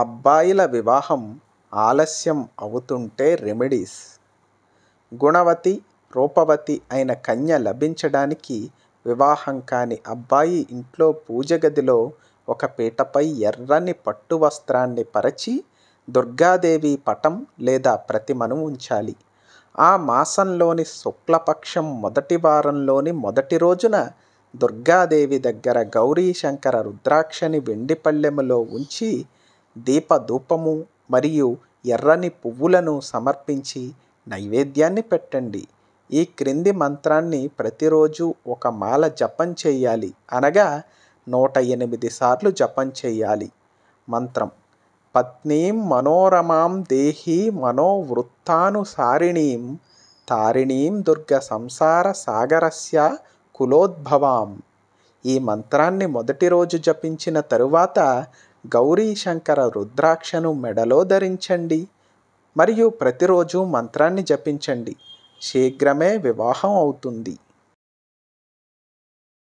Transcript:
అబ్బాయిల వివాహం ఆలస్యం అవుతుంటే రెమెడీస్ గుణవతి రూపవతి అయిన కన్య లభించడానికి వివాహం కాని అబ్బాయి ఇంట్లో పూజ గదిలో ఒక పీటపై ఎర్రని పట్టు వస్త్రాన్ని పరచి దుర్గాదేవి పటం లేదా ప్రతిమను ఉంచాలి ఆ మాసంలోని శుక్లపక్షం మొదటి వారంలోని మొదటి రోజున దుర్గాదేవి దగ్గర గౌరీ శంకర రుద్రాక్షని వెండి పళ్ళెములో ఉంచి దీపధూపము మరియు ఎర్రని పువ్వులను సమర్పించి నైవేద్యాన్ని పెట్టండి ఈ క్రింది మంత్రాన్ని ప్రతిరోజు ఒక మాల జపం చేయాలి అనగా నూట ఎనిమిది సార్లు జపం చేయాలి మంత్రం పత్నీం మనోరమాం దేహి మనోవృత్తానుసారిణీం తారిణీం దుర్గ సంసార సాగరస్య కులోద్భవాం ఈ మంత్రాన్ని మొదటి రోజు జపించిన తరువాత గౌరీ శంకర రుద్రాక్షను మెడలో ధరించండి మరియు ప్రతిరోజు మంత్రాన్ని జపించండి శీఘ్రమే వివాహం అవుతుంది